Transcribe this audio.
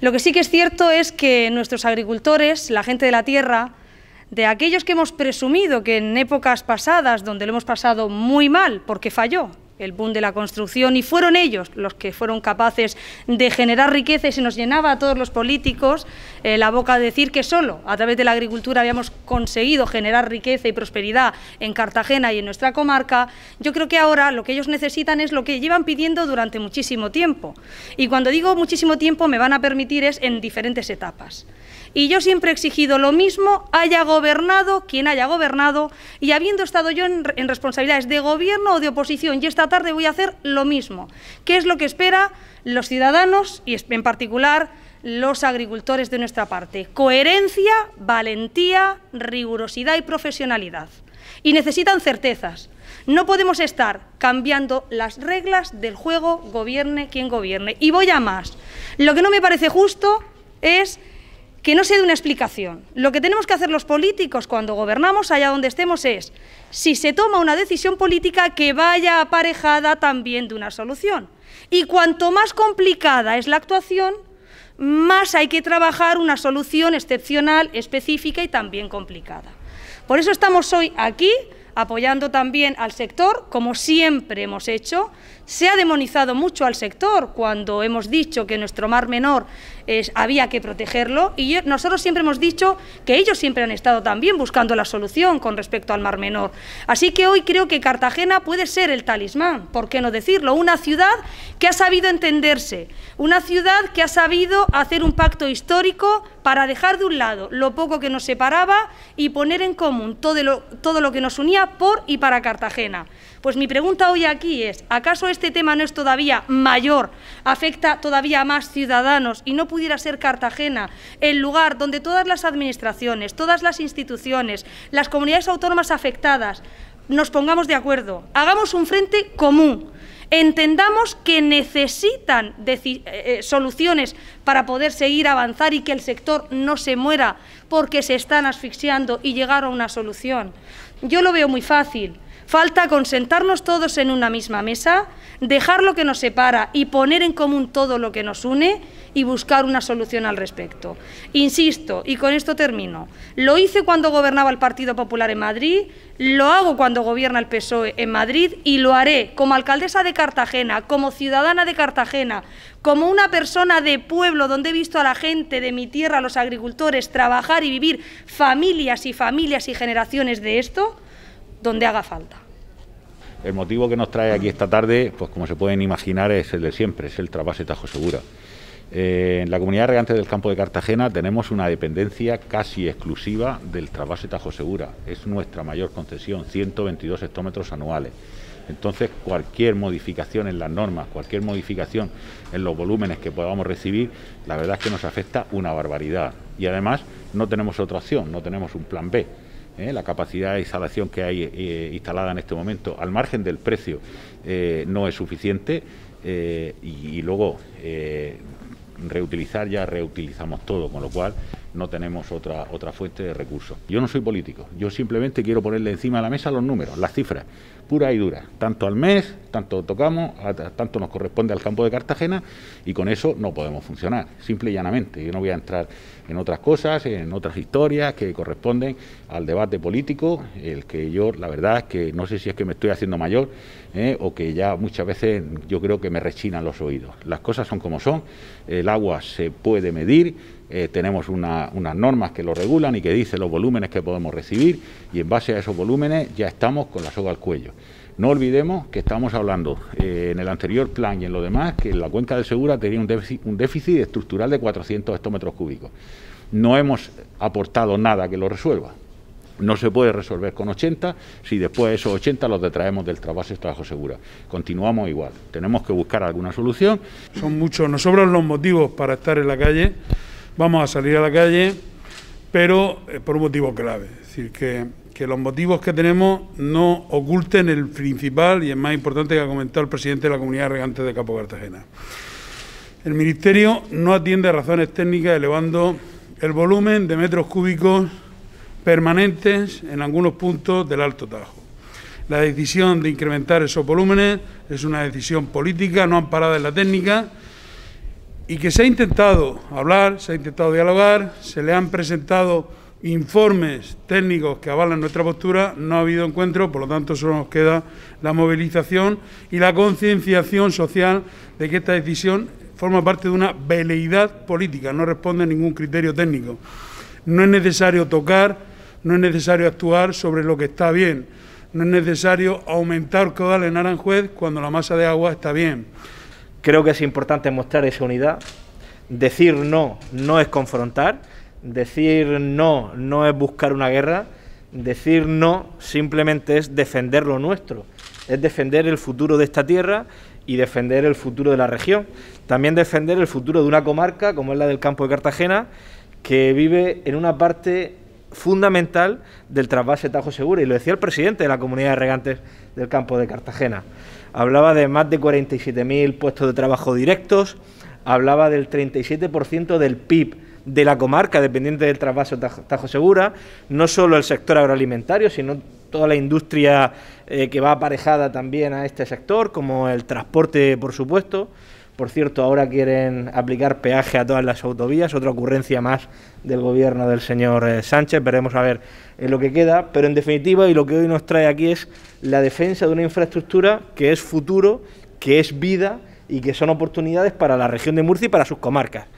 Lo que sí que es cierto es que nuestros agricultores, la gente de la tierra, de aquellos que hemos presumido que en épocas pasadas, donde lo hemos pasado muy mal porque falló el boom de la construcción y fueron ellos los que fueron capaces de generar riqueza y se nos llenaba a todos los políticos eh, la boca de decir que solo a través de la agricultura habíamos conseguido generar riqueza y prosperidad en Cartagena y en nuestra comarca, yo creo que ahora lo que ellos necesitan es lo que llevan pidiendo durante muchísimo tiempo. Y cuando digo muchísimo tiempo me van a permitir es en diferentes etapas. Y yo siempre he exigido lo mismo, haya gobernado quien haya gobernado, y habiendo estado yo en, responsabilidades de gobierno o de oposición, y esta tarde voy a hacer lo mismo. ¿Qué es lo que espera los ciudadanos y en particular los agricultores de nuestra parte? Coherencia, valentía, rigurosidad y profesionalidad. Y necesitan certezas. No podemos estar cambiando las reglas del juego, gobierne quien gobierne. Y voy a más. Lo que no me parece justo es que no sea de una explicación. Lo que tenemos que hacer los políticos cuando gobernamos, allá donde estemos, es, si se toma una decisión política, que vaya aparejada también de una solución. Y cuanto más complicada es la actuación, más hay que trabajar una solución excepcional, específica y también complicada. Por eso estamos hoy aquí apoyando también al sector, como siempre hemos hecho, se ha demonizado mucho al sector cuando hemos dicho que nuestro mar menor es, había que protegerlo y nosotros siempre hemos dicho que ellos siempre han estado también buscando la solución con respecto al mar menor. Así que hoy creo que Cartagena puede ser el talismán, ¿por qué no decirlo? Una ciudad que ha sabido entenderse, una ciudad que ha sabido hacer un pacto histórico para dejar de un lado lo poco que nos separaba y poner en común todo lo, todo lo que nos unía por y para Cartagena. Pues mi pregunta hoy aquí es, ¿acaso es este tema no es todavía mayor, afecta todavía a más ciudadanos y no pudiera ser Cartagena el lugar donde todas las administraciones, todas las instituciones, las comunidades autónomas afectadas nos pongamos de acuerdo, hagamos un frente común, entendamos que necesitan eh, eh, soluciones para poder seguir avanzar y que el sector no se muera porque se están asfixiando y llegar a una solución. Yo lo veo muy fácil. Falta consentarnos todos en una misma mesa, dejar lo que nos separa y poner en común todo lo que nos une y buscar una solución al respecto. Insisto, y con esto termino, lo hice cuando gobernaba el Partido Popular en Madrid, lo hago cuando gobierna el PSOE en Madrid y lo haré como alcaldesa de Cartagena, como ciudadana de Cartagena, como una persona de pueblo donde he visto a la gente de mi tierra, a los agricultores, trabajar y vivir familias y familias y generaciones de esto donde haga falta. El motivo que nos trae aquí esta tarde, pues como se pueden imaginar, es el de siempre, es el trasvase Tajo Segura. Eh, en la comunidad Regante del campo de Cartagena tenemos una dependencia casi exclusiva del trasvase Tajo Segura. Es nuestra mayor concesión, 122 hectómetros anuales. Entonces, cualquier modificación en las normas, cualquier modificación en los volúmenes que podamos recibir, la verdad es que nos afecta una barbaridad. Y además, no tenemos otra opción, no tenemos un plan B. ¿eh? la capacidad de instalación que hay eh, instalada en este momento, al margen del precio, eh, no es suficiente. Y, y, luego, reutilizar ya reutilizamos todo, con lo cual no tenemos otra, otra fuente de recursos. Yo no soy político, yo simplemente quiero ponerle encima de la mesa los números, las cifras pura y dura, tanto al mes, tanto tocamos, tanto nos corresponde al campo de Cartagena y con eso no podemos funcionar, simple y llanamente. Yo no voy a entrar en otras cosas, en otras historias que corresponden al debate político, el que yo la verdad es que no sé si es que me estoy haciendo mayor eh, o que ya muchas veces yo creo que me rechinan los oídos. Las cosas son como son, el agua se puede medir. Eh, tenemos unas normas que lo regulan y que dicen los volúmenes que podemos recibir y en base a esos volúmenes ya estamos con la soga al cuello. No olvidemos que estamos hablando eh, en el anterior plan y en lo demás que la cuenca del Segura tenía un déficit, estructural de 400 hectómetros cúbicos. No hemos aportado nada que lo resuelva. No se puede resolver con 80 si después de esos 80 los detraemos del trabajo de trabajo segura. Continuamos igual. Tenemos que buscar alguna solución. Son muchos, nos sobran los motivos para estar en la calle. Vamos a salir a la calle, pero eh, por un motivo clave decir, que, los motivos que tenemos no oculten el principal y es más importante que ha comentado el presidente de la Comunidad Regante de Capo Cartagena. El Ministerio no atiende a razones técnicas elevando el volumen de metros cúbicos permanentes en algunos puntos del Alto Tajo. La decisión de incrementar esos volúmenes es una decisión política, no amparada en la técnica, y que se ha intentado hablar, se ha intentado dialogar, se le han presentado informes técnicos que avalan nuestra postura, no ha habido encuentro, por lo tanto solo nos queda la movilización y la concienciación social de que esta decisión forma parte de una veleidad política, no responde a ningún criterio técnico. No es necesario tocar, no es necesario actuar sobre lo que está bien, no es necesario aumentar caudal en Aranjuez cuando la masa de agua está bien. Creo que es importante mostrar esa unidad, decir no no es confrontar, Decir no no es buscar una guerra, decir no simplemente es defender lo nuestro, es defender el futuro de esta tierra y defender el futuro de la región. También defender el futuro de una comarca como es la del campo de Cartagena, que vive en una parte fundamental del trasvase Tajo Segura, y lo decía el presidente de la comunidad de regantes del campo de Cartagena. Hablaba de más de 47.000 puestos de trabajo directos, hablaba del 37% del PIB de la comarca, dependiente del trasvaso Tajo, Segura, no solo el sector agroalimentario, sino toda la industria eh, que va aparejada también a este sector, como el transporte, por supuesto. Por cierto, ahora quieren aplicar peaje a todas las autovías, otra ocurrencia más del gobierno del señor eh, Sánchez. Veremos a ver eh, lo que queda. Pero en definitiva, y lo que hoy nos trae aquí es la defensa de una infraestructura que es futuro, que es vida y que son oportunidades para la región de Murcia y para sus comarcas.